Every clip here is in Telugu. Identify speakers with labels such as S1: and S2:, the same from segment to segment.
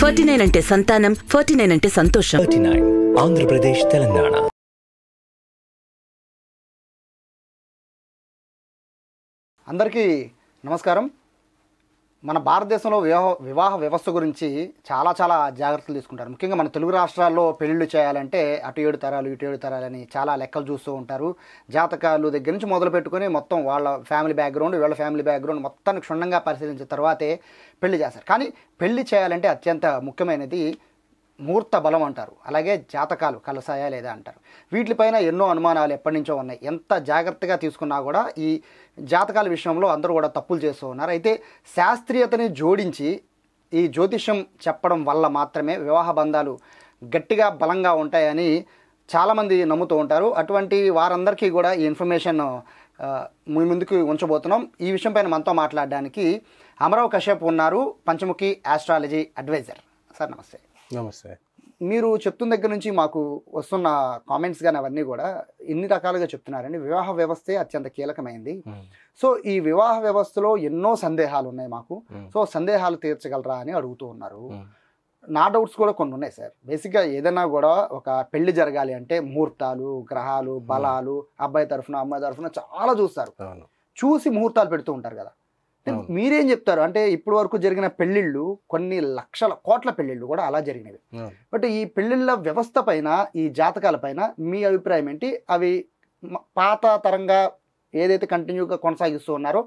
S1: ఫార్టీ నైన్ అంటే సంతానం ఫార్టీ నైన్ అంటే సంతోషం థర్టీ నైన్ ఆంధ్రప్రదేశ్ తెలంగాణ అందరికీ నమస్కారం మన భారతదేశంలో వివాహ వివాహ వ్యవస్థ గురించి చాలా చాలా జాగ్రత్తలు తీసుకుంటారు ముఖ్యంగా మన తెలుగు రాష్ట్రాల్లో పెళ్ళిళ్ళు చేయాలంటే అటు ఏడు తరాలు ఇటు ఏడు తరాలని చాలా లెక్కలు చూస్తూ ఉంటారు జాతకాలు దగ్గర నుంచి మొదలు పెట్టుకొని మొత్తం వాళ్ళ ఫ్యామిలీ బ్యాక్గ్రౌండ్ వీళ్ళ ఫ్యామిలీ బ్యాక్గ్రౌండ్ మొత్తాన్ని క్షుణ్ణంగా పరిశీలించిన తర్వాతే పెళ్లి చేస్తారు కానీ పెళ్లి చేయాలంటే అత్యంత ముఖ్యమైనది ముహూర్త బలం అంటారు అలాగే జాతకాలు కలసాయా లేదా అంటారు వీటిపైన ఎన్నో అనుమానాలు ఎప్పటి నుంచో ఉన్నాయి ఎంత జాగ్రత్తగా తీసుకున్నా కూడా ఈ జాతకాల విషయంలో అందరూ కూడా తప్పులు చేస్తూ ఉన్నారు అయితే శాస్త్రీయతని జోడించి ఈ జ్యోతిష్యం చెప్పడం వల్ల మాత్రమే వివాహ బంధాలు గట్టిగా బలంగా ఉంటాయని చాలామంది నమ్ముతూ ఉంటారు అటువంటి వారందరికీ కూడా ఈ ఇన్ఫర్మేషన్ మీ ముందుకు ఉంచబోతున్నాం ఈ విషయం పైన మనతో మాట్లాడడానికి అమరావ్ కశ్యప్ ఉన్నారు పంచముఖి ఆస్ట్రాలజీ అడ్వైజర్ సార్ నమస్తే నమస్తే మీరు చెప్తున్న దగ్గర నుంచి మాకు వస్తున్న కామెంట్స్ కానీ అవన్నీ కూడా ఇన్ని రకాలుగా చెప్తున్నారండి వివాహ వ్యవస్థే అత్యంత కీలకమైంది సో ఈ వివాహ వ్యవస్థలో ఎన్నో సందేహాలు ఉన్నాయి మాకు సో సందేహాలు తీర్చగలరా అని అడుగుతూ ఉన్నారు నా డౌట్స్ కూడా కొన్ని ఉన్నాయి సార్ బేసిక్గా ఏదైనా కూడా ఒక పెళ్లి జరగాలి అంటే ముహూర్తాలు గ్రహాలు బలాలు అబ్బాయి తరఫున అమ్మాయి తరఫున చాలా చూస్తారు చూసి ముహూర్తాలు పెడుతూ ఉంటారు కదా మీరేం చెప్తారు అంటే ఇప్పటి వరకు జరిగిన పెళ్లిళ్ళు కొన్ని లక్షల కోట్ల పెళ్లిళ్ళు కూడా అలా జరిగినవి బట్ ఈ పెళ్లిళ్ళ వ్యవస్థ పైన ఈ జాతకాల పైన మీ అభిప్రాయం ఏంటి అవి పాత తరంగా ఏదైతే కంటిన్యూగా కొనసాగిస్తూ ఉన్నారో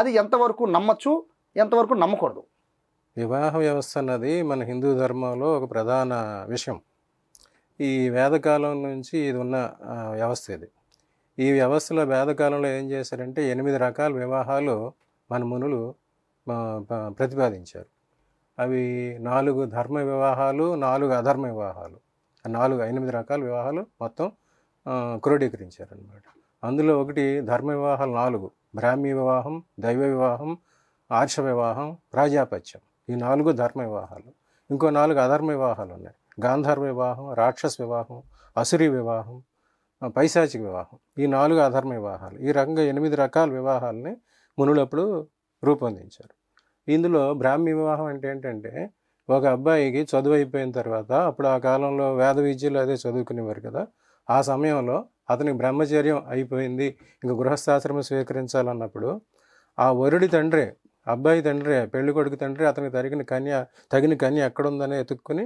S1: అది ఎంతవరకు నమ్మచ్చు ఎంతవరకు నమ్మకూడదు
S2: వివాహ వ్యవస్థ అన్నది మన హిందూ ధర్మంలో ఒక ప్రధాన విషయం ఈ వేదకాలం నుంచి ఇది ఉన్న వ్యవస్థ ఇది ఈ వ్యవస్థలో వేదకాలంలో ఏం చేశారంటే ఎనిమిది రకాల వివాహాలు మన మునులు ప్రతిపాదించారు అవి నాలుగు ధర్మ వివాహాలు నాలుగు అధర్మ వివాహాలు నాలుగు ఎనిమిది రకాల వివాహాలు మొత్తం క్రోడీకరించారనమాట అందులో ఒకటి ధర్మ వివాహాలు నాలుగు బ్రాహ్మీ వివాహం దైవ వివాహం ఆర్ష వివాహం ప్రాజాపత్యం ఈ నాలుగు ధర్మ వివాహాలు ఇంకో నాలుగు అధర్మ వివాహాలు ఉన్నాయి గాంధర్వ వివాహం రాక్షస వివాహం అసురి వివాహం పైశాచిక వివాహం ఈ నాలుగు అధర్మ వివాహాలు ఈ రకంగా ఎనిమిది రకాల వివాహాలని మునులు అప్పుడు రూపొందించారు ఇందులో బ్రాహ్మీ వివాహం అంటే ఏంటంటే ఒక అబ్బాయికి చదువు అయిపోయిన తర్వాత అప్పుడు ఆ కాలంలో వేద విద్యలు అదే చదువుకునేవారు కదా ఆ సమయంలో అతనికి బ్రహ్మచర్యం అయిపోయింది ఇంకా గృహస్థాశ్రమం స్వీకరించాలన్నప్పుడు ఆ వరుడి తండ్రే అబ్బాయి తండ్రే పెళ్లి కొడుకు తండ్రి అతనికి తగిన కన్య తగిన కన్య ఎక్కడుందని ఎత్తుక్కుని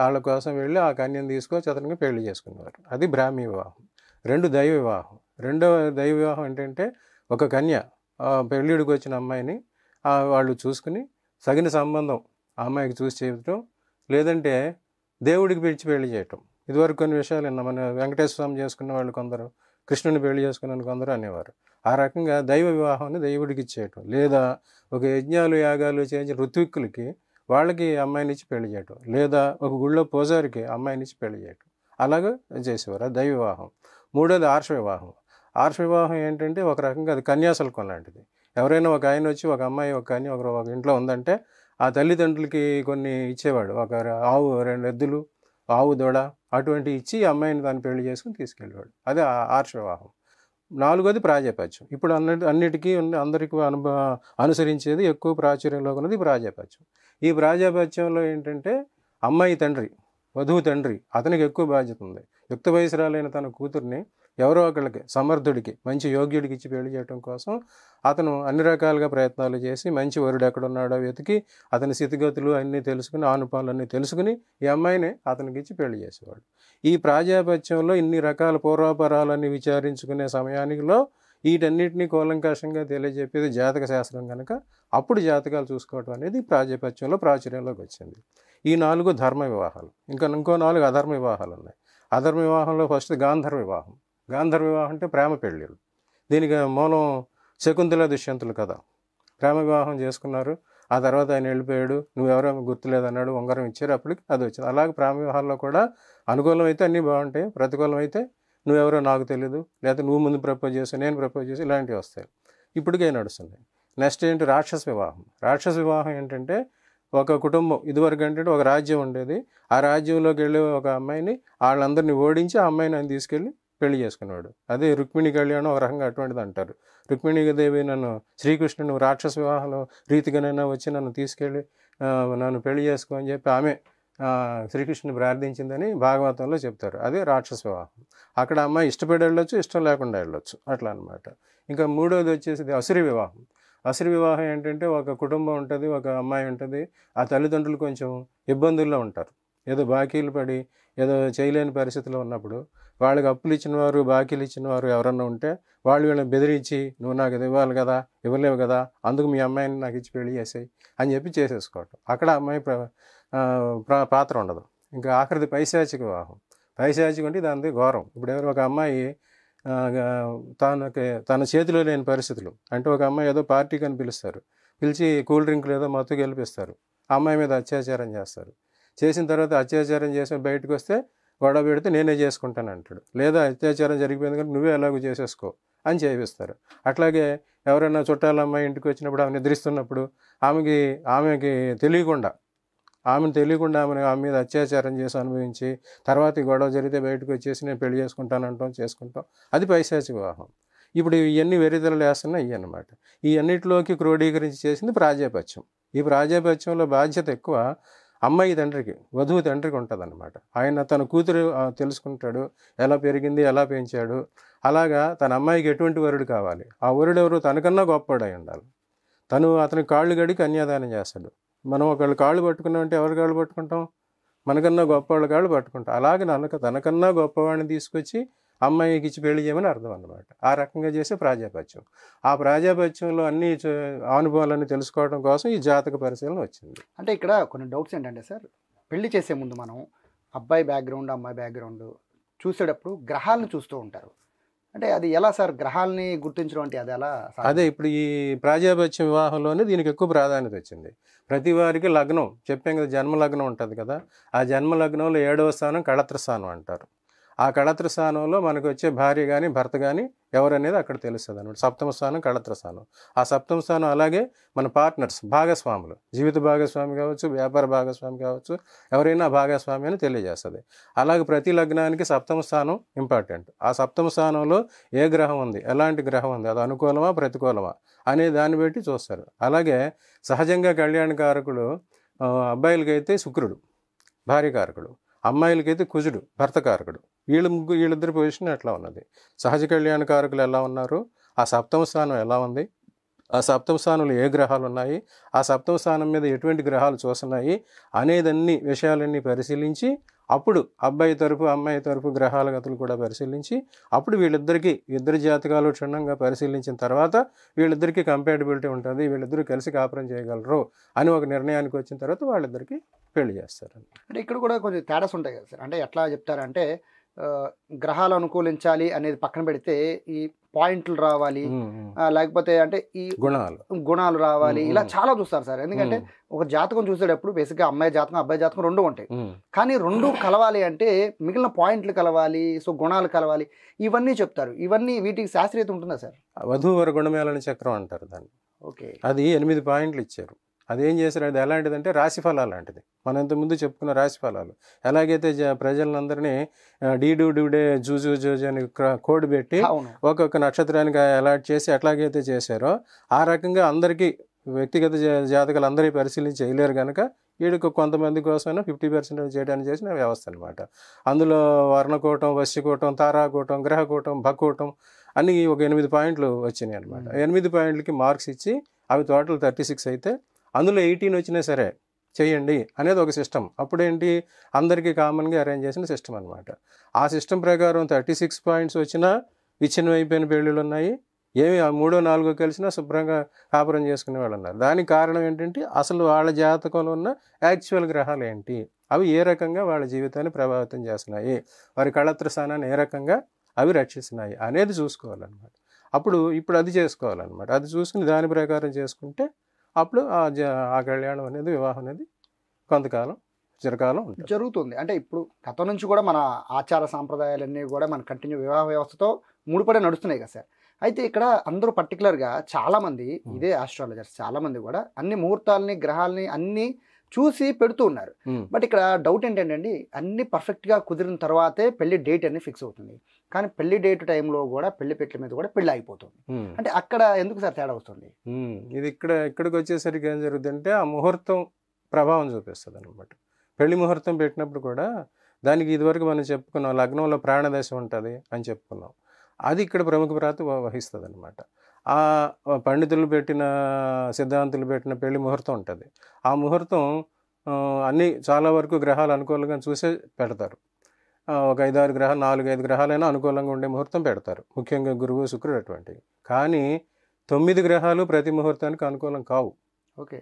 S2: వాళ్ళ కోసం వెళ్ళి ఆ కన్యను తీసుకొచ్చి అతనికి పెళ్లి చేసుకునేవారు అది బ్రాహ్మీ వివాహం రెండు దైవ వివాహం రెండవ దైవ వివాహం ఏంటంటే ఒక కన్య పెళ్ళిడికి వచ్చిన అమ్మాయిని వాళ్ళు చూసుకుని సగిన సంబంధం ఆ అమ్మాయికి చూసి చేయటం లేదంటే దేవుడికి పిలిచి పెళ్లి చేయటం ఇదివరకు కొన్ని విషయాలు విన్నాం మన వెంకటేశ్వర స్వామి చేసుకున్న వాళ్ళు కొందరు కృష్ణుని పెళ్లి చేసుకున్నాను కొందరు అనేవారు ఆ రకంగా దైవ వివాహాన్ని దేవుడికి ఇచ్చేయటం లేదా ఒక యజ్ఞాలు యాగాలు చేయించిన ఋత్విక్కులకి వాళ్ళకి అమ్మాయిని ఇచ్చి పెళ్లి చేయటం లేదా ఒక గుళ్ళో పూజారికి అమ్మాయిని ఇచ్చి పెళ్లి చేయటం అలాగే చేసేవారు ఆ దైవ వివాహం మూడోది ఆర్ష వివాహం ఆర్ష వివాహం ఏంటంటే ఒక రకంగా అది కన్యాశుల్కం లాంటిది ఎవరైనా ఒక ఆయన వచ్చి ఒక అమ్మాయి ఒక కానీ ఒక ఇంట్లో ఉందంటే ఆ తల్లిదండ్రులకి కొన్ని ఇచ్చేవాడు ఒక ఆవు రెండు ఎద్దులు ఆవు దొడ అటువంటి ఇచ్చి అమ్మాయిని దాన్ని పెళ్లి చేసుకుని తీసుకెళ్ళేవాడు అదే ఆర్ష వివాహం నాలుగోది ప్రాజాపత్యం ఇప్పుడు అన్నిటి అన్నిటికీ అందరికీ అనుభవ అనుసరించేది ఎక్కువ ప్రాచుర్యంలో ఉన్నది ప్రాజాపత్యం ఈ ప్రాజాపత్యంలో ఏంటంటే అమ్మాయి తండ్రి వధువు తండ్రి అతనికి ఎక్కువ బాధ్యత ఉంది యుక్త వయసురాలైన తన కూతుర్ని ఎవరో ఒకళ్ళకి సమర్థుడికి మంచి యోగ్యుడికి ఇచ్చి పెళ్లి చేయడం కోసం అతను అన్ని రకాలుగా ప్రయత్నాలు చేసి మంచి వరుడు ఎక్కడున్నాడో వెతికి అతని స్థితిగతులు అన్నీ తెలుసుకుని ఆనుపాలు అన్నీ తెలుసుకుని ఈ అమ్మాయిని అతనికి ఇచ్చి పెళ్లి చేసేవాడు ఈ ప్రాజాపత్యంలో ఇన్ని రకాల పూర్వాపరాలన్నీ విచారించుకునే సమయానికిలో వీటన్నిటినీ కూలంకషంగా తెలియజెప్పేది జాతక శాస్త్రం కనుక అప్పుడు జాతకాలు చూసుకోవడం అనేది ప్రాజాపత్యంలో ప్రాచుర్యంలోకి వచ్చింది ఈ నాలుగు ధర్మ వివాహాలు ఇంకా ఇంకో నాలుగు అధర్మ వివాహాలు ఉన్నాయి అధర్మ వివాహంలో ఫస్ట్ గాంధర్వ వివాహం గాంధర్వ వివాహం అంటే ప్రేమ పెళ్ళిళ్ళు దీనికి మూలం శకుంతల దుష్యంతులు కథ ప్రేమ వివాహం చేసుకున్నారు ఆ తర్వాత ఆయన వెళ్ళిపోయాడు నువ్వెవరో గుర్తులేదన్నాడు ఉంగరం ఇచ్చారు అప్పటికి అది వచ్చింది అలాగే ప్రేమ వివాహాల్లో కూడా అనుకూలం అయితే అన్నీ బాగుంటాయి ప్రతికూలం అయితే నువ్వెవరో నాకు తెలియదు లేదా నువ్వు ముందు ప్రపోజ్ చేసావు నేను ప్రపోజ్ చేసి ఇలాంటివి వస్తాయి ఇప్పటికే నడుస్తుంది నెక్స్ట్ ఏంటి రాక్షస వివాహం రాక్షస వివాహం ఏంటంటే ఒక కుటుంబం ఇదివరకు అంటే ఒక రాజ్యం ఉండేది ఆ రాజ్యంలోకి వెళ్ళే ఒక అమ్మాయిని వాళ్ళందరినీ ఓడించి ఆ అమ్మాయిని ఆయన తీసుకెళ్ళి పెళ్లి చేసుకున్నాడు అదే రుక్మిణి కళ్యాణం ఒక రకంగా అటువంటిది అంటారు రుక్మిణిదేవి నన్ను శ్రీకృష్ణుని రాక్షస వివాహంలో రీతిగానైనా వచ్చి నన్ను తీసుకెళ్ళి నన్ను పెళ్లి చేసుకో అని చెప్పి ఆమె శ్రీకృష్ణుని ప్రార్థించిందని భాగవతంలో చెప్తారు అదే రాక్షస వివాహం అక్కడ అమ్మాయి ఇష్టపడి వెళ్ళొచ్చు ఇష్టం లేకుండా వెళ్ళొచ్చు అట్లా అనమాట ఇంకా మూడోది వచ్చేసి అసురి వివాహం అసురి వివాహం ఏంటంటే ఒక కుటుంబం ఉంటుంది ఒక అమ్మాయి ఉంటుంది ఆ తల్లిదండ్రులు కొంచెం ఇబ్బందుల్లో ఉంటారు ఏదో బాకీలు పడి ఏదో చేయలేని పరిస్థితిలో ఉన్నప్పుడు వాళ్ళకి అప్పులు ఇచ్చిన వారు బాకీలు ఇచ్చిన వారు ఎవరన్నా ఉంటే వాళ్ళు వీళ్ళని బెదిరించి నువ్వు నాకు ఇది ఇవ్వాలి కదా ఇవ్వలేవు కదా అందుకు మీ అమ్మాయిని నాకు ఇచ్చి పెళ్లి చేసాయి అని చెప్పి చేసేసుకోవటం అక్కడ అమ్మాయి పాత్ర ఉండదు ఇంకా ఆఖరిది పైశాచిక వివాహం పైశాచిక అంటే దానిది ఘోరం ఇప్పుడు ఎవరు ఒక అమ్మాయి తనకి తన చేతిలో లేని పరిస్థితులు అంటే ఒక అమ్మాయి ఏదో పార్టీకి అని పిలుస్తారు పిలిచి కూల్ డ్రింక్లు ఏదో మత్తు గెలిపిస్తారు అమ్మాయి మీద అత్యాచారం చేస్తారు చేసిన తర్వాత అత్యాచారం చేసి బయటకు వస్తే గొడవ పెడితే నేనే చేసుకుంటాను అంటాడు లేదా అత్యాచారం జరిగిపోయింది కానీ నువ్వే ఎలాగో చేసేసుకో అని చేపిస్తారు అట్లాగే ఎవరైనా చుట్టాల అమ్మాయి ఇంటికి వచ్చినప్పుడు ఆమె నిద్రిస్తున్నప్పుడు ఆమెకి ఆమెకి తెలియకుండా ఆమెను తెలియకుండా ఆమె ఆమె మీద అత్యాచారం చేసి అనుభవించి తర్వాత గొడవ జరిగితే బయటకు వచ్చేసి నేను పెళ్లి చేసుకుంటానంటాం చేసుకుంటాం అది పైశాచి వివాహం ఇప్పుడు ఇవన్నీ వెరితలు వేస్తున్నా ఇవి అనమాట ఈ అన్నిటిలోకి క్రోడీకరించి చేసింది ప్రాజాపత్యం ఈ ప్రాజాపత్యంలో బాధ్యత ఎక్కువ అమ్మాయి తండ్రికి వధువు తండ్రికి అనమాట ఆయన తన కూతురు తెలుసుకుంటాడు ఎలా పెరిగింది ఎలా పెంచాడు అలాగా తన అమ్మాయికి ఎటువంటి వరుడు కావాలి ఆ వరుడు ఎవరు తనకన్నా గొప్పడై ఉండాలి తను అతని కాళ్ళు గడి కన్యాదానం చేస్తాడు మనం ఒకళ్ళు కాళ్ళు పట్టుకున్నామంటే ఎవరి కాళ్ళు పట్టుకుంటాం మనకన్నా గొప్పవాళ్ళ కాళ్ళు పట్టుకుంటాం అలాగే నన్ను తనకన్నా గొప్పవాడిని తీసుకొచ్చి అమ్మాయికి ఇచ్చి పెళ్లి చేయమని అర్థం అనమాట ఆ రకంగా చేసే ప్రాజాపత్యం ఆ ప్రాజాపత్యంలో అన్ని అనుభవాలన్నీ తెలుసుకోవడం కోసం ఈ జాతక పరిశీలన వచ్చింది
S1: అంటే ఇక్కడ కొన్ని డౌట్స్ ఏంటంటే సార్ పెళ్లి చేసే ముందు మనం అబ్బాయి బ్యాక్గ్రౌండ్ అమ్మాయి బ్యాక్గ్రౌండ్ చూసేటప్పుడు గ్రహాలను చూస్తూ ఉంటారు అంటే అది ఎలా సార్ గ్రహాలని గుర్తించడం అంటే అది ఎలా
S2: అదే ఇప్పుడు ఈ ప్రాజాపత్యం వివాహంలోనే దీనికి ఎక్కువ ప్రాధాన్యత వచ్చింది ప్రతి వారికి లగ్నం చెప్పాం కదా జన్మ లగ్నం ఉంటుంది కదా ఆ జన్మ లగ్నంలో ఏడవ స్థానం కళత్ర స్థానం అంటారు ఆ కళత్ర స్థానంలో మనకు వచ్చే భార్య కానీ భర్త కానీ ఎవరనేది అక్కడ తెలుస్తుంది అనమాట సప్తమ స్థానం కళత్ర స్థానం ఆ సప్తమ స్థానం అలాగే మన పార్ట్నర్స్ భాగస్వాములు జీవిత భాగస్వామి కావచ్చు వ్యాపార భాగస్వామి కావచ్చు ఎవరైనా భాగస్వామి అని తెలియజేస్తుంది అలాగే ప్రతి లగ్నానికి సప్తమ స్థానం ఇంపార్టెంట్ ఆ సప్తమ స్థానంలో ఏ గ్రహం ఉంది ఎలాంటి గ్రహం ఉంది అది అనుకూలమా ప్రతికూలమా అనే దాన్ని బట్టి చూస్తారు అలాగే సహజంగా కళ్యాణకారకుడు అబ్బాయిలకైతే శుక్రుడు భార్యకారకుడు అమ్మాయిలకైతే కుజుడు భర్తకారకుడు వీళ్ళు ముగ్గురు వీళ్ళిద్దరి పొజిషన్ ఎట్లా ఉన్నది సహజ కళ్యాణకారకులు ఎలా ఉన్నారు ఆ సప్తమ స్థానం ఎలా ఉంది ఆ సప్తమ స్థానంలో ఏ గ్రహాలు ఉన్నాయి ఆ సప్తమ స్థానం మీద ఎటువంటి గ్రహాలు చూస్తున్నాయి అనేదన్ని విషయాలన్నీ పరిశీలించి అప్పుడు అబ్బాయి తరపు అమ్మాయి తరపు గ్రహాల గతులు కూడా పరిశీలించి అప్పుడు వీళ్ళిద్దరికీ ఇద్దరు జాతకాలు క్షుణ్ణంగా పరిశీలించిన తర్వాత వీళ్ళిద్దరికీ కంపాటబిలిటీ ఉంటుంది వీళ్ళిద్దరూ కలిసి కాపురం చేయగలరు అని ఒక నిర్ణయానికి వచ్చిన తర్వాత వాళ్ళిద్దరికీ పెళ్లి చేస్తారు
S1: అంటే ఇక్కడ కూడా కొంచెం తేడాస్ ఉంటాయి కదా సార్ అంటే ఎట్లా చెప్తారంటే గ్రహాలు అనుకూలించాలి అనేది పక్కన పెడితే ఈ పాయింట్లు రావాలి లేకపోతే అంటే ఈ గుణాలు గుణాలు రావాలి ఇలా చాలా చూస్తారు సార్ ఎందుకంటే ఒక జాతకం చూసేటప్పుడు బేసిక్గా అమ్మాయి జాతకం అబ్బాయి జాతకం రెండు ఉంటాయి కానీ రెండు కలవాలి అంటే మిగిలిన పాయింట్లు కలవాలి సో గుణాలు కలవాలి ఇవన్నీ చెప్తారు ఇవన్నీ వీటికి శాస్త్రీయత ఉంటుందా సార్
S2: వర గుణమేళన చక్రం అంటారు దాన్ని ఓకే అది ఎనిమిది పాయింట్లు ఇచ్చారు అదేం చేశారు అది ఎలాంటిదంటే రాశిఫలాలు లాంటిది మనం ఇంతకుముందు చెప్పుకున్న రాశిఫలాలు ఎలాగైతే ప్రజలందరినీ డీడూ డూడే జూజూ జూజ్ అని కోడ్ పెట్టి ఒక్కొక్క నక్షత్రానికి అలాట్ చేసి ఎట్లాగైతే చేశారో ఆ రకంగా అందరికీ వ్యక్తిగత జాతకాలు అందరికీ పరిశీలించి చేయలేరు కనుక వీడికి కొంతమంది కోసమైనా ఫిఫ్టీ పర్సెంట్ చేయడానికి చేసిన వ్యవస్థ అనమాట అందులో వర్ణకూటం వశ్యకూటం తారాకూటం గ్రహకూటం భక్కూటం అన్నీ ఒక ఎనిమిది పాయింట్లు వచ్చినాయి అనమాట ఎనిమిది పాయింట్లకి మార్క్స్ ఇచ్చి అవి టోటల్ థర్టీ సిక్స్ అయితే అందులో ఎయిటీన్ వచ్చినా సరే చేయండి అనేది ఒక సిస్టమ్ అప్పుడేంటి అందరికీ కామన్గా అరేంజ్ చేసిన సిస్టమ్ అనమాట ఆ సిస్టమ్ ప్రకారం థర్టీ సిక్స్ పాయింట్స్ వచ్చినా విచ్ఛిన్నం అయిపోయిన పెళ్ళిళ్ళు ఉన్నాయి ఏమి ఆ మూడో నాలుగో కలిసినా శుభ్రంగా కాపురం చేసుకునే వాళ్ళు ఉన్నారు దానికి కారణం ఏంటంటే అసలు వాళ్ళ జాతకంలో ఉన్న యాక్చువల్ గ్రహాలు ఏంటి అవి ఏ రకంగా వాళ్ళ జీవితాన్ని ప్రభావితం చేస్తున్నాయి వారి కళత్ర స్థానాన్ని ఏ రకంగా అవి రక్షిస్తున్నాయి అనేది చూసుకోవాలన్నమాట అప్పుడు ఇప్పుడు అది చేసుకోవాలన్నమాట అది చూసుకుని దాని ప్రకారం చేసుకుంటే అప్పుడు ఆ కళ్యాణం అనేది వివాహం అనేది కొంతకాలం
S1: చిరకాలం జరుగుతుంది అంటే ఇప్పుడు గతం నుంచి కూడా మన ఆచార సాంప్రదాయాలన్నీ కూడా మన కంటిన్యూ వివాహ వ్యవస్థతో ముడిపడే నడుస్తున్నాయి కదా సార్ అయితే ఇక్కడ అందరూ పర్టికులర్గా చాలామంది ఇదే ఆస్ట్రాలజర్స్ చాలామంది కూడా అన్ని ముహూర్తాలని గ్రహాలని అన్నీ చూసి పెడుతూ ఉన్నారు బట్ ఇక్కడ డౌట్ ఏంటంటే అన్ని పర్ఫెక్ట్గా కుదిరిన తర్వాతే పెళ్లి డేట్ అనేది ఫిక్స్ అవుతుంది కానీ పెళ్లి డేట్ టైంలో కూడా పెళ్లి పెట్ల మీద కూడా పెళ్లి అయిపోతుంది అంటే అక్కడ ఎందుకు సార్ తేడా వస్తుంది
S2: ఇది ఇక్కడ ఇక్కడికి వచ్చేసరికి ఏం జరుగుతుందంటే ఆ ముహూర్తం ప్రభావం చూపిస్తుంది అనమాట పెళ్లి ముహూర్తం పెట్టినప్పుడు కూడా దానికి ఇదివరకు మనం చెప్పుకున్నాం లగ్నంలో ప్రాణదశ ఉంటుంది అని చెప్పుకున్నాం అది ఇక్కడ ప్రముఖ ప్రాత వహిస్తుంది అనమాట ఆ పండితులు పెట్టిన సిద్ధాంతులు పెట్టిన పెళ్లి ముహూర్తం ఉంటుంది ఆ ముహూర్తం అన్ని చాలా వరకు గ్రహాలు అనుకూలంగా చూసే పెడతారు ఒక ఐదారు గ్రహాలు నాలుగైదు గ్రహాలైనా అనుకూలంగా ఉండే ముహూర్తం పెడతారు ముఖ్యంగా గురువు శుక్రుడు అటువంటివి కానీ తొమ్మిది గ్రహాలు ప్రతి ముహూర్తానికి అనుకూలం కావు ఓకే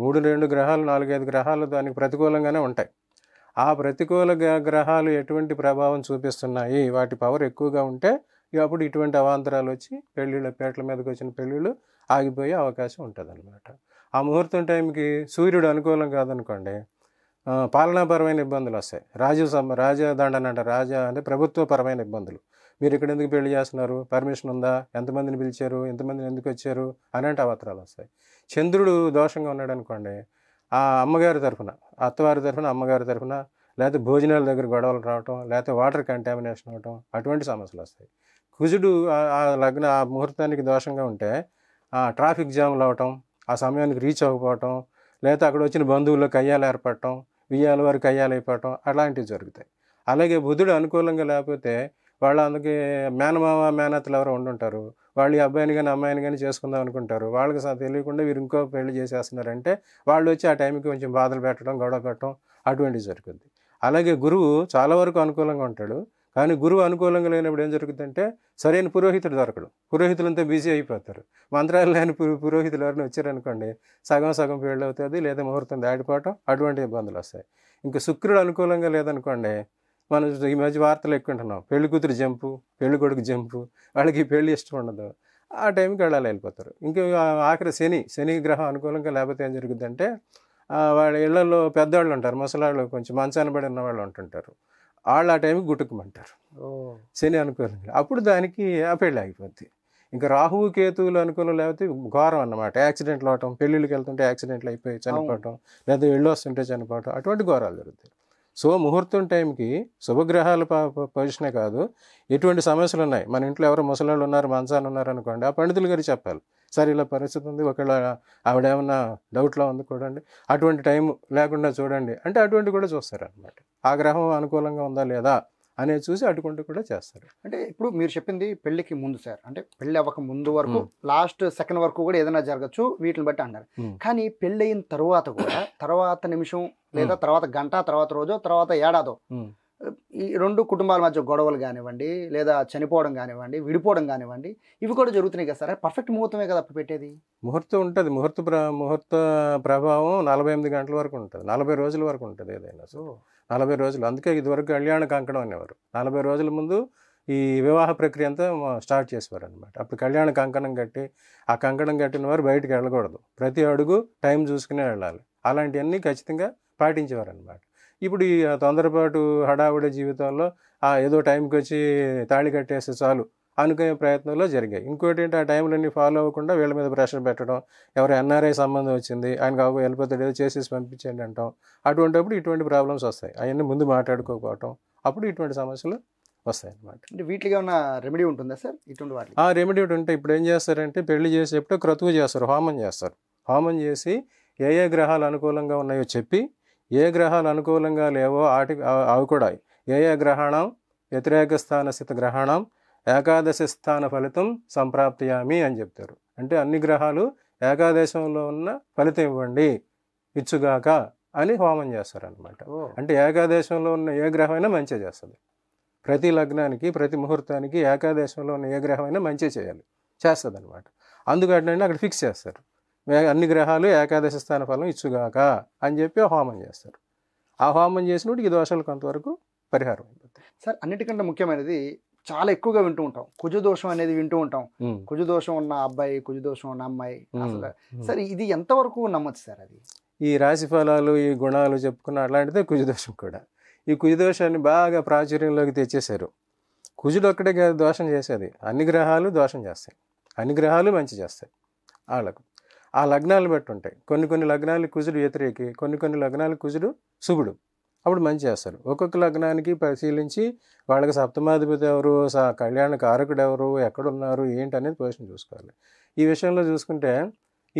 S2: మూడు రెండు గ్రహాలు నాలుగైదు గ్రహాలు దానికి ప్రతికూలంగానే ఉంటాయి ఆ ప్రతికూల గ్రహాలు ఎటువంటి ప్రభావం చూపిస్తున్నాయి వాటి పవర్ ఎక్కువగా ఉంటే ఇక అప్పుడు ఇటువంటి అవాంతరాలు వచ్చి పెళ్ళిళ్ళ పేటల మీదకి వచ్చిన పెళ్ళిళ్ళు ఆగిపోయే అవకాశం ఉంటుంది ఆ ముహూర్తం టైంకి సూర్యుడు అనుకూలం కాదనుకోండి పాలనాపరమైన ఇబ్బందులు వస్తాయి రాజు సమ రాజదండన అంటే రాజా అంటే ప్రభుత్వపరమైన ఇబ్బందులు మీరు ఇక్కడ ఎందుకు పెళ్లి చేస్తున్నారు పర్మిషన్ ఉందా ఎంతమందిని పిలిచారు ఎంతమందిని ఎందుకు వచ్చారు అలాంటి అవతరాలు వస్తాయి చంద్రుడు దోషంగా ఉన్నాడు అనుకోండి ఆ అమ్మగారి తరఫున అత్తవారి తరఫున అమ్మగారి తరఫున లేకపోతే భోజనాల దగ్గర గొడవలు రావటం లేకపోతే వాటర్ కంటామినేషన్ అవటం అటువంటి సమస్యలు వస్తాయి కుజుడు ఆ లగ్న ఆ ముహూర్తానికి దోషంగా ఉంటే ఆ ట్రాఫిక్ జామ్లు అవటం ఆ సమయానికి రీచ్ అవ్వకపోవటం లేదా అక్కడ వచ్చిన బంధువుల్లో కయ్యాలు ఏర్పడటం వియ్యాల వారి కయ్యాలు అయిపోవటం అలాంటివి జరుగుతాయి అలాగే బుధుడు అనుకూలంగా లేకపోతే వాళ్ళు అందుకే మేనమామ మేనత్తలు ఎవరో ఉండుంటారు వాళ్ళు ఈ అబ్బాయిని కానీ అమ్మాయిని కానీ చేసుకుందాం అనుకుంటారు వాళ్ళకి తెలియకుండా వీరు ఇంకో పెళ్లి చేసేస్తున్నారంటే వాళ్ళు వచ్చి ఆ టైంకి కొంచెం బాధలు పెట్టడం గొడవ పెట్టడం అటువంటివి జరుగుతుంది అలాగే గురువు చాలా వరకు అనుకూలంగా ఉంటాడు కానీ గురువు అనుకూలంగా లేనప్పుడు ఏం జరుగుతుందంటే సరైన పురోహితుడు దొరకడు పురోహితులంతా బిజీ అయిపోతారు మంత్రాలు లేని పురోహితులు ఎవరైనా వచ్చారనుకోండి సగం సగం పేళ్ళు అవుతుంది లేదా ముహూర్తం దాటిపోవటం అటువంటి ఇబ్బందులు వస్తాయి ఇంకా శుక్రుడు అనుకూలంగా లేదనుకోండి మనం ఈ మధ్య వార్తలు ఎక్కుంటున్నాం పెళ్లి కూతురు జంపు పెళ్లి కొడుకు జంపు వాళ్ళకి పెళ్లి ఇష్టం ఉండదు ఆ టైంకి వెళ్ళాలి వెళ్ళిపోతారు ఇంకా ఆఖరి శని శని గ్రహం అనుకూలంగా లేకపోతే ఏం జరుగుద్దంటే వాళ్ళ ఇళ్లలో పెద్దవాళ్ళు ఉంటారు ముసలాళ్ళు కొంచెం మంచాన పడి ఉన్న వాళ్ళు ఉంటుంటారు వాళ్ళు ఆ టైంకి గుట్టుకమంటారు శని అనుకూలం అప్పుడు దానికి ఆ పెళ్ళి ఆగిపోద్ది ఇంకా రాహువు కేతువులు అనుకూలం లేకపోతే ఘోరం అన్నమాట యాక్సిడెంట్లు అవటం పెళ్ళిళ్ళకి వెళ్తుంటే యాక్సిడెంట్లు అయిపోయి చనిపోవటం లేదా వస్తుంటే చనిపోవటం అటువంటి ఘోరాలు జరుగుతాయి సో ముహూర్తం టైంకి శుభగ్రహాల పొజిషనే కాదు ఎటువంటి సమస్యలు ఉన్నాయి మన ఇంట్లో ఎవరు ముసలాళ్ళు ఉన్నారు మంచాలు ఉన్నారు అనుకోండి ఆ పండితులు గారు చెప్పాలి సార్ ఇలా పరిస్థితి ఉంది ఒకవేళ ఆవిడ ఏమన్నా డౌట్లో ఉంది చూడండి అటువంటి టైం లేకుండా చూడండి అంటే అటువంటి కూడా చూస్తారు అనమాట ఆ గ్రహం అనుకూలంగా ఉందా లేదా అనేది చూసి అటుకుంటూ కూడా చేస్తారు
S1: అంటే ఇప్పుడు మీరు చెప్పింది పెళ్లికి ముందు సార్ అంటే పెళ్లి అవ్వక ముందు వరకు లాస్ట్ సెకండ్ వరకు కూడా ఏదైనా జరగచ్చు వీటిని బట్టి అన్నారు కానీ పెళ్ళి అయిన తర్వాత కూడా తర్వాత నిమిషం లేదా తర్వాత గంట తర్వాత రోజు తర్వాత ఏడాదో ఈ రెండు కుటుంబాల మధ్య గొడవలు కానివ్వండి లేదా చనిపోవడం కానివ్వండి విడిపోవడం కానివ్వండి ఇవి కూడా జరుగుతున్నాయి కదా సార్ పర్ఫెక్ట్ ముహూర్తమే కదా అప్పు పెట్టేది
S2: ముహూర్తం ఉంటుంది ముహూర్త ముహూర్త ప్రభావం నలభై ఎనిమిది గంటల వరకు ఉంటుంది నలభై రోజుల వరకు ఉంటుంది ఏదైనా సో నలభై రోజులు అందుకే ఇదివరకు కళ్యాణ కంకణం అనేవారు నలభై రోజుల ముందు ఈ వివాహ ప్రక్రియ అంతా స్టార్ట్ చేసేవారు అనమాట అప్పుడు కళ్యాణ కంకణం కట్టి ఆ కంకణం కట్టిన వారు బయటకు వెళ్ళకూడదు ప్రతి అడుగు టైం చూసుకునే వెళ్ళాలి అలాంటివన్నీ ఖచ్చితంగా పాటించేవారు అనమాట ఇప్పుడు ఈ తొందరపాటు హడావుడి జీవితంలో ఏదో టైంకి వచ్చి తాళి కట్టేస్తే చాలు అనుకునే ప్రయత్నంలో జరిగాయి ఇంకోటి ఏంటి ఆ టైంలన్నీ ఫాలో అవ్వకుండా వీళ్ళ మీద ప్రెషర్ పెట్టడం ఎవరు ఎన్ఆర్ఐ సంబంధం వచ్చింది ఆయన కాకు వెళ్ళిపోతాడు ఏదో చేసేసి పంపించండి అంటాం అటువంటిప్పుడు ఇటువంటి ప్రాబ్లమ్స్ వస్తాయి అవన్నీ ముందు మాట్లాడుకోకపోవటం అప్పుడు ఇటువంటి సమస్యలు వస్తాయి అనమాట
S1: అంటే వీటికి ఏమన్నా రెమెడీ ఉంటుందా సార్ ఇటువంటి వాటి
S2: ఆ రెమెడీ ఉంటే ఇప్పుడు ఏం చేస్తారంటే పెళ్లి చేసేప్పుడు క్రతువు చేస్తారు హోమం చేస్తారు హోమం చేసి ఏ ఏ గ్రహాలు అనుకూలంగా ఉన్నాయో చెప్పి ఏ గ్రహాలు అనుకూలంగా లేవో ఆటి అవి కూడా ఏ ఏ గ్రహణం వ్యతిరేక స్థాన స్థిత గ్రహణం ఏకాదశి స్థాన ఫలితం సంప్రాప్తియామి అని చెప్తారు అంటే అన్ని గ్రహాలు ఏకాదశంలో ఉన్న ఫలితం ఇవ్వండి ఇచ్చుగాక అని హోమం చేస్తారనమాట అంటే ఏకాదశంలో ఉన్న ఏ గ్రహమైనా మంచి చేస్తుంది ప్రతి లగ్నానికి ప్రతి ముహూర్తానికి ఏకాదశంలో ఉన్న ఏ గ్రహమైనా మంచి చేయాలి చేస్తుంది అనమాట అందుకంటే అక్కడ ఫిక్స్ చేస్తారు అన్ని గ్రహాలు ఏకాదశి స్థాన ఫలం ఇచ్చుగాక అని చెప్పి హోమం చేస్తారు ఆ హోమం చేసినప్పుడు ఈ దోషాలు కొంతవరకు పరిహారం అయిపోతుంది
S1: సార్ అన్నిటికంటే ముఖ్యమైనది చాలా ఎక్కువగా వింటూ ఉంటాం దోషం అనేది వింటూ ఉంటాం దోషం ఉన్న అబ్బాయి దోషం ఉన్న అమ్మాయి సార్ ఇది ఎంతవరకు నమ్మచ్చు సార్ అది
S2: ఈ రాశి ఫలాలు ఈ గుణాలు చెప్పుకున్న అట్లాంటిదే కుజదోషం కూడా ఈ కుజదోషాన్ని బాగా ప్రాచుర్యంలోకి తెచ్చేశారు కుజుడు ఒక్కడే దోషం చేసేది అన్ని గ్రహాలు దోషం చేస్తాయి అన్ని గ్రహాలు మంచి చేస్తాయి వాళ్ళకు ఆ లగ్నాలను బట్టి ఉంటాయి కొన్ని కొన్ని లగ్నాలు కుజుడు వ్యతిరేకి కొన్ని కొన్ని లగ్నాలు కుజుడు శుభుడు అప్పుడు మంచి చేస్తారు ఒక్కొక్క లగ్నానికి పరిశీలించి వాళ్ళకి సప్తమాధిపతి ఎవరు కళ్యాణ కారకుడు ఎవరు ఎక్కడున్నారు ఏంటి అనేది క్వశ్చన్ చూసుకోవాలి ఈ విషయంలో చూసుకుంటే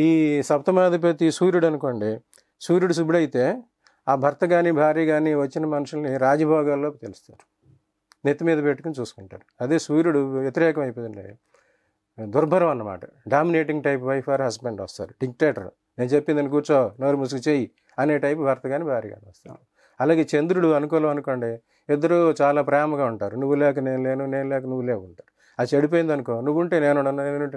S2: ఈ సప్తమాధిపతి సూర్యుడు అనుకోండి సూర్యుడు శుభుడైతే ఆ భర్త కానీ భార్య కానీ వచ్చిన మనుషుల్ని రాజభోగాల్లోకి తెలుస్తారు నెత్తి మీద పెట్టుకుని చూసుకుంటారు అదే సూర్యుడు వ్యతిరేకం అయిపోయింది దుర్భరం అన్నమాట dominating type wife or husband వస్తారు డిక్టేటర్ నేను చెప్పింది కూర్చో నోరు ముసుగు చేయి అనే టైప్ భర్త కానీ భార్య కానీ వస్తాను అలాగే చంద్రుడు అనుకూలం అనుకోండి ఇద్దరు చాలా ప్రేమగా ఉంటారు నువ్వు లేక నేను లేను నేను లేక నువ్వు లేవు ఉంటారు అది చెడిపోయింది అనుకో నువ్వు ఉంటే నేను నేను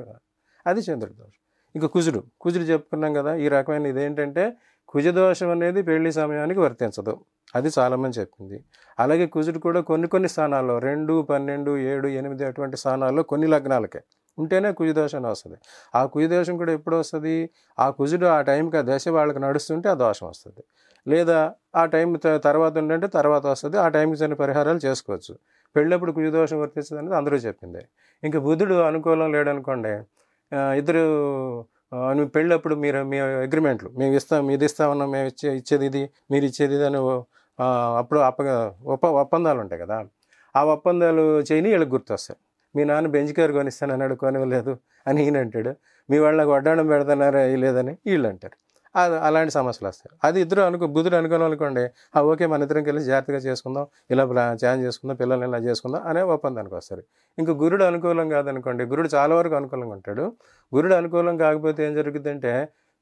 S2: అది చంద్రుడు దోషం ఇంకా కుజుడు కుజుడు చెప్పుకున్నాం కదా ఈ రకమైన ఇదేంటంటే కుజదోషం అనేది పెళ్లి సమయానికి వర్తించదు అది చాలామంది చెప్పింది అలాగే కుజుడు కూడా కొన్ని కొన్ని స్థానాల్లో రెండు పన్నెండు ఏడు ఎనిమిది అటువంటి స్థానాల్లో కొన్ని లగ్నాలకే ఉంటేనే కుజదోషం వస్తుంది ఆ కుజదోషం కూడా ఎప్పుడు వస్తుంది ఆ కుజుడు ఆ టైంకి ఆ దశ వాళ్ళకి నడుస్తుంటే ఆ దోషం వస్తుంది లేదా ఆ టైం తర్వాత ఉండంటే తర్వాత వస్తుంది ఆ టైంకి చిన్న పరిహారాలు చేసుకోవచ్చు పెళ్ళప్పుడు కుజదోషం వర్తిస్తుంది అనేది అందరూ చెప్పింది ఇంకా బుధుడు అనుకూలం లేడనుకోండి ఇద్దరు పెళ్ళప్పుడు మీరు మీ అగ్రిమెంట్లు మేము ఇస్తాం మీది ఇస్తామన్నా మేము ఇచ్చే ఇచ్చేది ఇది మీరు ఇచ్చేది ఇది అని అప్పుడు అప్ప ఒప్ప ఒప్పందాలు ఉంటాయి కదా ఆ ఒప్పందాలు చేయని వీళ్ళకి గుర్తొస్తాయి మీ నాన్న బెంచ్ కారు కొనిస్తాను అన్నాడు కొనలేదు అని ఈయన అంటాడు మీ వాళ్ళకి వడ్డాణం పెడుతున్నారా లేదని వీళ్ళు అంటారు అది అలాంటి సమస్యలు వస్తాయి అది ఇద్దరు అనుకో బుధుడు అనుకుని అనుకోండి ఆ ఓకే మన ఇద్దరం కలిసి జాగ్రత్తగా చేసుకుందాం ఇలా ఛాన్ చేసుకుందాం పిల్లల్ని ఇలా చేసుకుందాం అనే ఒప్పందానికి వస్తారు ఇంకా గురుడు అనుకూలం కాదనుకోండి గురుడు చాలా వరకు అనుకూలంగా ఉంటాడు గురుడు అనుకూలం కాకపోతే ఏం జరుగుతుందంటే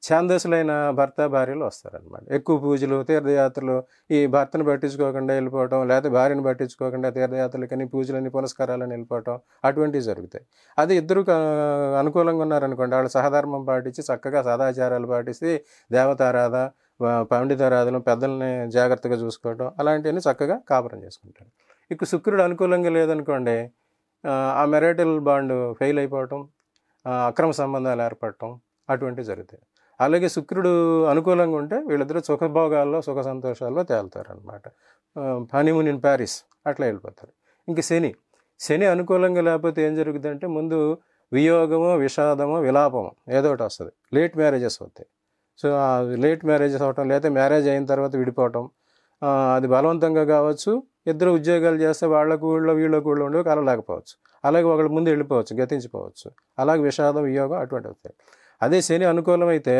S2: ఛాందసులైన భర్త భార్యలు వస్తారనమాట ఎక్కువ పూజలు తీర్థయాత్రలు ఈ భర్తను పట్టించుకోకుండా వెళ్ళిపోవటం లేకపోతే భార్యను పట్టించుకోకుండా తీర్థయాత్రలకని పూజలని పునస్కారాలని వెళ్ళిపోవటం అటువంటివి జరుగుతాయి అది ఇద్దరు అనుకూలంగా ఉన్నారనుకోండి వాళ్ళు సహధర్మం పాటించి చక్కగా సదాచారాలు పాటిస్తే దేవతారాధ పండితారాధన పెద్దల్ని జాగ్రత్తగా చూసుకోవటం అలాంటివన్నీ చక్కగా కాపురం చేసుకుంటారు ఇక శుక్రుడు అనుకూలంగా లేదనుకోండి ఆ మెరైటల్ బాండ్ ఫెయిల్ అయిపోవటం అక్రమ సంబంధాలు ఏర్పడటం అటువంటివి జరుగుతాయి అలాగే శుక్రుడు అనుకూలంగా ఉంటే వీళ్ళిద్దరూ సుఖభోగాల్లో సుఖ సంతోషాల్లో తేలుతారనమాట హనీమూన్ ఇన్ ప్యారిస్ అట్లా వెళ్ళిపోతారు ఇంక శని శని అనుకూలంగా లేకపోతే ఏం జరుగుతుందంటే ముందు వియోగము విషాదము విలాపము ఏదో ఒకటి వస్తుంది లేట్ మ్యారేజెస్ అవుతాయి సో లేట్ మ్యారేజెస్ అవటం లేకపోతే మ్యారేజ్ అయిన తర్వాత విడిపోవటం అది బలవంతంగా కావచ్చు ఇద్దరు ఉద్యోగాలు చేస్తే వాళ్ళకు ఊళ్ళో వీళ్ళకు ఊళ్ళో ఉండేవి కలలేకపోవచ్చు అలాగే ఒకళ్ళ ముందు వెళ్ళిపోవచ్చు గతించిపోవచ్చు అలాగే విషాదం వియోగం అటువంటి వస్తాయి అదే శని అనుకూలమైతే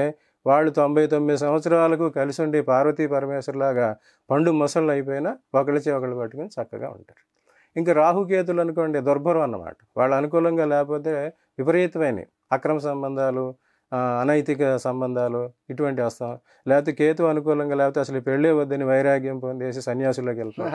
S2: వాళ్ళు తొంభై తొమ్మిది సంవత్సరాలకు కలిసి ఉండి పార్వతీ పరమేశ్వర్లాగా పండు మొసళ్ళు అయిపోయినా ఒకళ్ళచి ఒకళ్ళు పట్టుకొని చక్కగా ఉంటారు ఇంకా రాహుకేతులు అనుకోండి దుర్భరం అన్నమాట వాళ్ళు అనుకూలంగా లేకపోతే విపరీతమైనవి అక్రమ సంబంధాలు అనైతిక సంబంధాలు ఇటువంటి వస్తాం లేకపోతే కేతు అనుకూలంగా లేకపోతే అసలు పెళ్ళే వద్దని వైరాగ్యం పొందేసి సన్యాసులోకి వెళ్తాం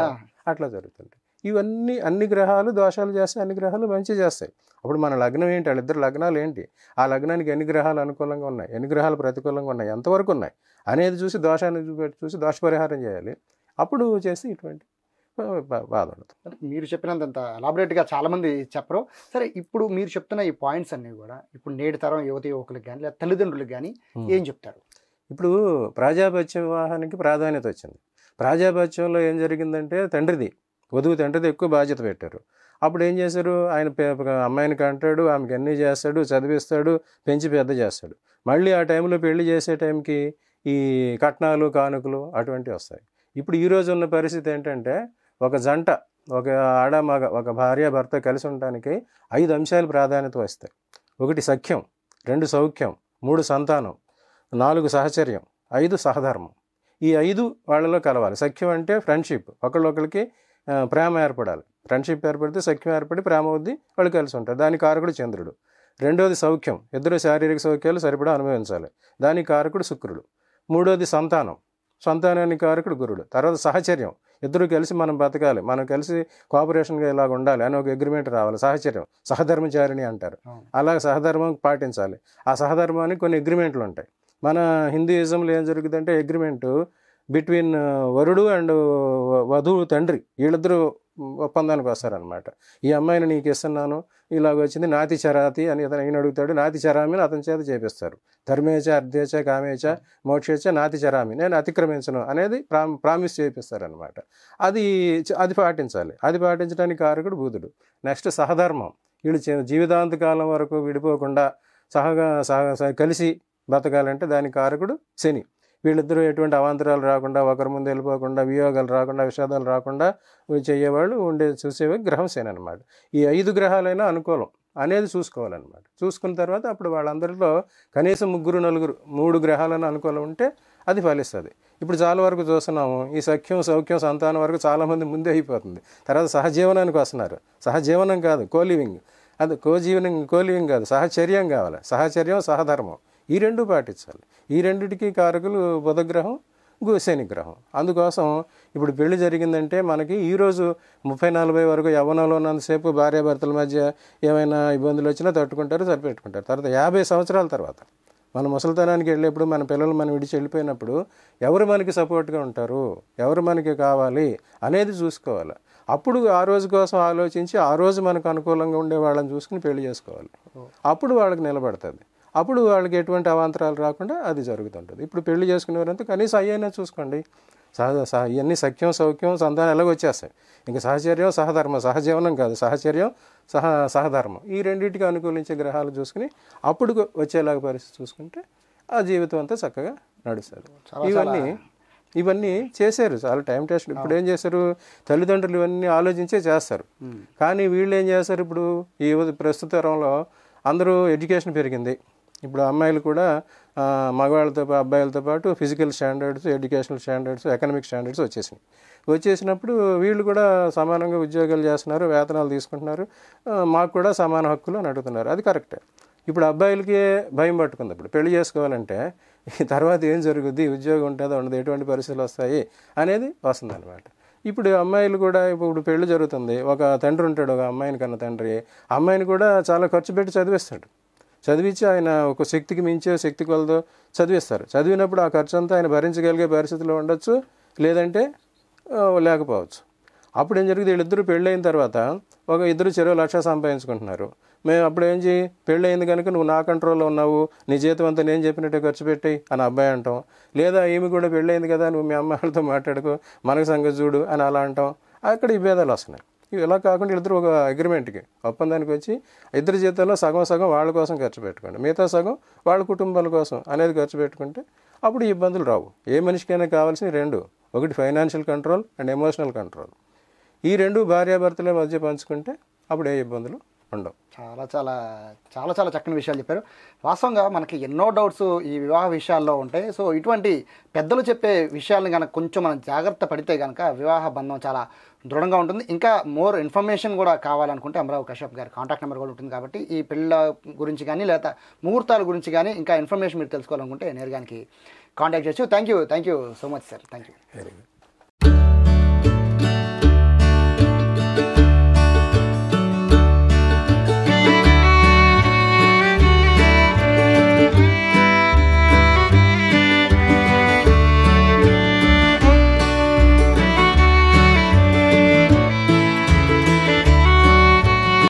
S2: అట్లా జరుగుతుంటాయి ఇవన్నీ అన్ని గ్రహాలు దోషాలు చేస్తాయి అన్ని గ్రహాలు మంచి చేస్తాయి అప్పుడు మన లగ్నం ఏంటి వాళ్ళిద్దరు లగ్నాలు ఏంటి ఆ లగ్నానికి ఎన్ని గ్రహాలు అనుకూలంగా ఉన్నాయి ఎన్ని గ్రహాలు ప్రతికూలంగా ఉన్నాయి ఎంతవరకు ఉన్నాయి అనేది చూసి దోషాన్ని చూసి దోష పరిహారం చేయాలి అప్పుడు చేసి ఇటువంటి బాధ ఉండదు మీరు చెప్పినంత
S1: ఎలాబరేట్గా చాలామంది చెప్పరు సరే ఇప్పుడు మీరు చెప్తున్న ఈ పాయింట్స్ అన్నీ కూడా ఇప్పుడు నేటి తరం యువత యువకులకు కానీ లేదా తల్లిదండ్రులకు కానీ ఏం చెప్తారు
S2: ఇప్పుడు ప్రాజాపత్య వివాహానికి ప్రాధాన్యత వచ్చింది ప్రాజాపత్యంలో ఏం జరిగిందంటే తండ్రిది వధువు తింటది ఎక్కువ బాధ్యత పెట్టారు అప్పుడు ఏం చేశారు ఆయన అమ్మాయిని కంటాడు ఆమెకి అన్నీ చేస్తాడు చదివిస్తాడు పెంచి పెద్ద చేస్తాడు మళ్ళీ ఆ టైంలో పెళ్లి చేసే టైంకి ఈ కట్నాలు కానుకలు అటువంటివి వస్తాయి ఇప్పుడు ఈరోజు ఉన్న పరిస్థితి ఏంటంటే ఒక జంట ఒక ఆడ మగ ఒక భార్య భర్త కలిసి ఉండడానికి ఐదు అంశాలు ప్రాధాన్యత వస్తాయి ఒకటి సఖ్యం రెండు సౌఖ్యం మూడు సంతానం నాలుగు సహచర్యం ఐదు సహధర్మం ఈ ఐదు వాళ్ళలో కలవాలి సఖ్యం అంటే ఫ్రెండ్షిప్ ఒకళ్ళొకరికి ప్రేమ ఏర్పడాలి ఫ్రెండ్షిప్ ఏర్పడితే సఖ్యం ఏర్పడి ప్రేమ అవుద్ది వాళ్ళు కలిసి ఉంటారు దాని కారకుడు చంద్రుడు రెండోది సౌఖ్యం ఇద్దరు శారీరక సౌఖ్యాలు సరిపడా అనుభవించాలి దాని కారకుడు శుక్రుడు మూడోది సంతానం సంతానానికి కారకుడు గురుడు తర్వాత సహచర్యం ఇద్దరు కలిసి మనం బతకాలి మనం కలిసి కోఆపరేషన్గా ఇలాగ ఉండాలి అని ఒక అగ్రిమెంట్ రావాలి సహచర్యం సహధర్మచారిణి అంటారు అలా సహధర్మం పాటించాలి ఆ సహధర్మానికి కొన్ని అగ్రిమెంట్లు ఉంటాయి మన హిందూయిజంలో ఏం జరుగుతుందంటే అగ్రిమెంటు బిట్వీన్ uh, వరుడు అండ్ uh, వధువు తండ్రి వీళ్ళిద్దరూ ఒప్పందానికి వస్తారనమాట ఈ అమ్మాయిని నీకు ఇస్తున్నాను ఇలాగ వచ్చింది నాతి చరాతి అని అతను ఈయన అడుగుతాడు నాతి చరామిని అతని చేత చేపిస్తారు ధర్మేచ అర్ధేచ కామేచ మోక్షేచ నాతి చరామి నేను అతిక్రమించను అనేది ప్రా ప్రామిస్ చేపిస్తారనమాట అది అది పాటించాలి అది పాటించడానికి కారకుడు బూధుడు నెక్స్ట్ సహధర్మం వీళ్ళు జీవితాంత కాలం వరకు విడిపోకుండా సహగా సహ కలిసి బ్రతకాలంటే దాని కారకుడు శని వీళ్ళిద్దరూ ఎటువంటి అవాంతరాలు రాకుండా ఒకరి ముందు వెళ్ళిపోకుండా వియోగాలు రాకుండా విషాదాలు రాకుండా చేయేవాళ్ళు ఉండే చూసేవి గ్రహం సేనమాట అనమాట ఈ ఐదు గ్రహాలైనా అనుకూలం అనేది చూసుకోవాలన్నమాట చూసుకున్న తర్వాత అప్పుడు వాళ్ళందరిలో కనీసం ముగ్గురు నలుగురు మూడు గ్రహాలను అనుకూలం ఉంటే అది ఫలిస్తుంది ఇప్పుడు చాలా వరకు చూస్తున్నాము ఈ సఖ్యం సౌఖ్యం సంతానం వరకు చాలామంది ముందే అయిపోతుంది తర్వాత సహజీవనానికి వస్తున్నారు సహజీవనం కాదు కోలివింగ్ అది కోజీవనం కోలివింగ్ కాదు సహచర్యం కావాలి సహచర్యం సహధర్మం ఈ రెండు పాటించాలి ఈ రెండిటికి కారకులు బుధగ్రహం శని గ్రహం అందుకోసం ఇప్పుడు పెళ్లి జరిగిందంటే మనకి ఈరోజు ముప్పై నలభై వరకు యవనంలో ఉన్నంతసేపు భార్యాభర్తల మధ్య ఏమైనా ఇబ్బందులు వచ్చినా తట్టుకుంటారు సరిపెట్టుకుంటారు తర్వాత యాభై సంవత్సరాల తర్వాత మన ముసలితనానికి వెళ్ళేప్పుడు మన పిల్లలు మనం విడిచి వెళ్ళిపోయినప్పుడు ఎవరు మనకి సపోర్ట్గా ఉంటారు ఎవరు మనకి కావాలి అనేది చూసుకోవాలి అప్పుడు ఆ రోజు కోసం ఆలోచించి ఆ రోజు మనకు అనుకూలంగా ఉండే వాళ్ళని చూసుకుని పెళ్లి చేసుకోవాలి అప్పుడు వాళ్ళకి నిలబడుతుంది అప్పుడు వాళ్ళకి ఎటువంటి అవాంతరాలు రాకుండా అది జరుగుతుంటుంది ఇప్పుడు పెళ్లి చేసుకునేవారంతా కనీసం అయ్యైనా చూసుకోండి సహజ ఇవన్నీ సఖ్యం సౌఖ్యం సంధానం ఎలాగొచ్చేస్తాయి ఇంకా సహచర్యం సహధర్మం సహజీవనం కాదు సహచర్యం సహ సహధర్మం ఈ రెండింటికి అనుకూలించే గ్రహాలు చూసుకుని అప్పుడు వచ్చేలాగా పరిస్థితి చూసుకుంటే ఆ జీవితం అంతా చక్కగా నడుస్తుంది ఇవన్నీ ఇవన్నీ చేశారు చాలా టైం టేస్ట్ ఇప్పుడు ఏం చేశారు తల్లిదండ్రులు ఇవన్నీ ఆలోచించే చేస్తారు కానీ వీళ్ళు ఏం చేస్తారు ఇప్పుడు ఈ ప్రస్తుత తరంలో అందరూ ఎడ్యుకేషన్ పెరిగింది ఇప్పుడు అమ్మాయిలు కూడా మగవాళ్ళతో అబ్బాయిలతో పాటు physical standards educational standards economic standards వచ్చేసినాయి వచ్చేసినప్పుడు వీళ్ళు కూడా సమానంగా ఉద్యోగాలు చేస్తున్నారు వేతనాలు తీసుకుంటున్నారు మాకు కూడా సమాన హక్కులు అని అడుగుతున్నారు అది కరెక్టే ఇప్పుడు అబ్బాయిలకే భయం పట్టుకుంది ఇప్పుడు పెళ్లి చేసుకోవాలంటే తర్వాత ఏం జరుగుద్ది ఉద్యోగం ఉంటుందో ఉండదు ఎటువంటి పరిస్థితులు వస్తాయి అనేది వస్తుందన్నమాట ఇప్పుడు అమ్మాయిలు కూడా ఇప్పుడు పెళ్లి జరుగుతుంది ఒక తండ్రి ఉంటాడు ఒక అమ్మాయిని కన్న తండ్రి అమ్మాయిని కూడా చాలా ఖర్చు పెట్టి చదివిస్తాడు చదివించి ఆయన ఒక శక్తికి మించే శక్తి కొలతో చదివిస్తారు చదివినప్పుడు ఆ ఖర్చు అంతా ఆయన భరించగలిగే పరిస్థితిలో ఉండొచ్చు లేదంటే లేకపోవచ్చు అప్పుడు ఏం జరిగింది వీళ్ళిద్దరూ పెళ్ళైన తర్వాత ఒక ఇద్దరు చెరువు లక్ష సంపాదించుకుంటున్నారు మేము అప్పుడు ఏం చేయి పెళ్ళయింది కనుక నువ్వు నా కంట్రోల్లో ఉన్నావు నీ జీతం అంతా నేను చెప్పినట్టే ఖర్చు పెట్టి అని అబ్బాయి అంటాం లేదా ఏమి కూడా పెళ్ళయింది కదా నువ్వు మీ అమ్మాయిలతో మాట్లాడుకో మనకు సంగతి చూడు అని అలా అంటాం అక్కడ విభేదాలు వస్తున్నాయి ఇవి ఎలా కాకుండా ఇద్దరు ఒక అగ్రిమెంట్కి ఒప్పందానికి వచ్చి ఇద్దరు జీతాల్లో సగం సగం వాళ్ళ కోసం ఖర్చు పెట్టుకోండి మిగతా సగం వాళ్ళ కుటుంబాల కోసం అనేది ఖర్చు పెట్టుకుంటే అప్పుడు ఇబ్బందులు రావు ఏ మనిషికైనా కావాల్సిన రెండు ఒకటి financial control and emotional control ఈ రెండు భార్యాభర్తల మధ్య పంచుకుంటే అప్పుడు ఏ ఇబ్బందులు ఉండవు చాలా చాలా
S1: చాలా చాలా చక్కని విషయాలు చెప్పారు వాస్తవంగా మనకి ఎన్నో డౌట్స్ ఈ వివాహ విషయాల్లో ఉంటాయి సో ఇటువంటి పెద్దలు చెప్పే విషయాలను కనుక కొంచెం మనం జాగ్రత్త పడితే కనుక వివాహ బంధం చాలా దృఢంగా ఉంటుంది ఇంకా మోర్ ఇన్ఫర్మేషన్ కూడా కావాలనుకుంటే అమరావు కశ్యప్ గారి కాంటాక్ట్ నెంబర్ కూడా ఉంటుంది కాబట్టి ఈ పిల్లల గురించి కానీ లేదా ముహూర్తాల గురించి కానీ ఇంకా ఇన్ఫర్మేషన్ మీరు తెలుసుకోవాలనుకుంటే నేరుగానికి కాంటాక్ట్ చేయొచ్చు thank you thank you so much sir thank you